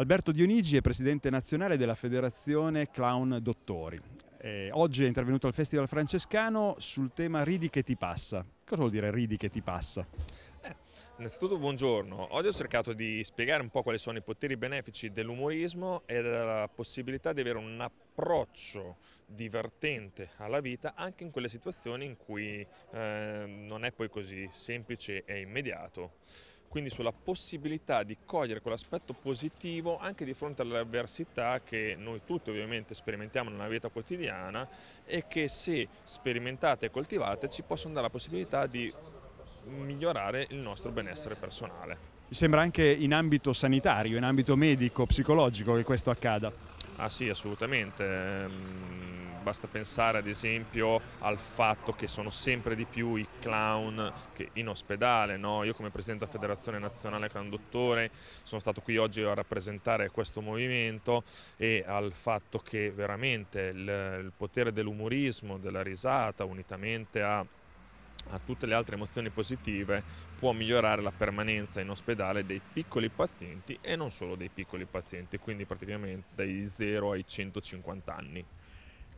Alberto Dionigi è presidente nazionale della Federazione Clown Dottori. Eh, oggi è intervenuto al Festival Francescano sul tema Ridi che ti passa. Cosa vuol dire Ridi che ti passa? Eh, innanzitutto buongiorno, oggi ho cercato di spiegare un po' quali sono i poteri benefici dell'umorismo e la possibilità di avere un approccio divertente alla vita anche in quelle situazioni in cui eh, non è poi così semplice e immediato quindi sulla possibilità di cogliere quell'aspetto positivo anche di fronte alle avversità che noi tutti ovviamente sperimentiamo nella vita quotidiana e che se sperimentate e coltivate ci possono dare la possibilità di migliorare il nostro benessere personale. Mi sembra anche in ambito sanitario, in ambito medico, psicologico che questo accada. Ah sì, assolutamente. Ehm, basta pensare ad esempio al fatto che sono sempre di più i clown che in ospedale, no? io come presidente della Federazione Nazionale Clown Dottore sono stato qui oggi a rappresentare questo movimento e al fatto che veramente il, il potere dell'umorismo, della risata unitamente a a tutte le altre emozioni positive può migliorare la permanenza in ospedale dei piccoli pazienti e non solo dei piccoli pazienti, quindi praticamente dai 0 ai 150 anni.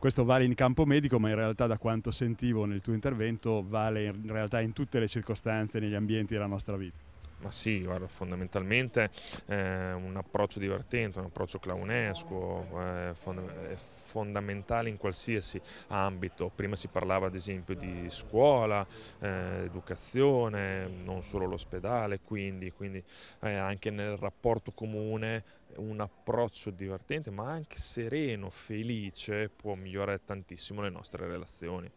Questo vale in campo medico, ma in realtà da quanto sentivo nel tuo intervento vale in realtà in tutte le circostanze, negli ambienti della nostra vita. Ma sì, guarda, fondamentalmente eh, un approccio divertente, un approccio clownesco, eh, fond- fondamentale in qualsiasi ambito. Prima si parlava ad esempio di scuola, eh, educazione, non solo l'ospedale, quindi, quindi eh, anche nel rapporto comune un approccio divertente ma anche sereno, felice può migliorare tantissimo le nostre relazioni.